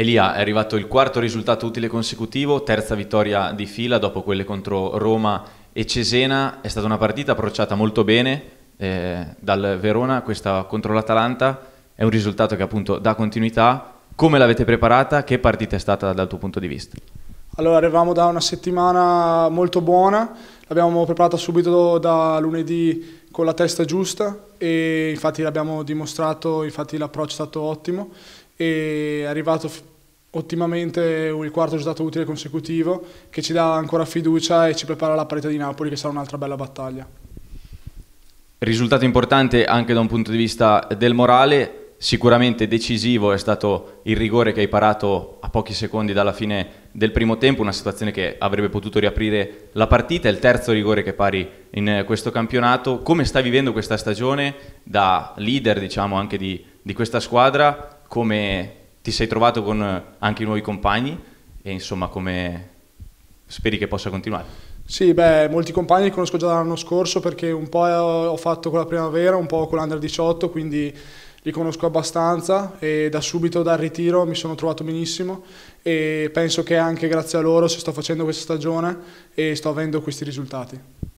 Elia, è arrivato il quarto risultato utile consecutivo, terza vittoria di fila dopo quelle contro Roma e Cesena. È stata una partita approcciata molto bene eh, dal Verona, questa contro l'Atalanta. È un risultato che appunto dà continuità. Come l'avete preparata? Che partita è stata dal tuo punto di vista? Allora, arriviamo da una settimana molto buona, l'abbiamo preparata subito da lunedì con la testa giusta e infatti l'abbiamo dimostrato, infatti l'approccio è stato ottimo e è arrivato ottimamente il quarto risultato utile consecutivo che ci dà ancora fiducia e ci prepara alla parità di Napoli che sarà un'altra bella battaglia. Risultato importante anche da un punto di vista del morale, sicuramente decisivo è stato il rigore che hai parato a pochi secondi dalla fine del primo tempo, una situazione che avrebbe potuto riaprire la partita, è il terzo rigore che pari in questo campionato. Come stai vivendo questa stagione da leader diciamo anche di, di questa squadra? Come ti sei trovato con eh, anche i nuovi compagni e insomma come speri che possa continuare? Sì, beh, molti compagni li conosco già dall'anno scorso perché un po' ho fatto con la primavera, un po' con l'Under 18, quindi li conosco abbastanza e da subito dal ritiro mi sono trovato benissimo e penso che anche grazie a loro se sto facendo questa stagione e sto avendo questi risultati.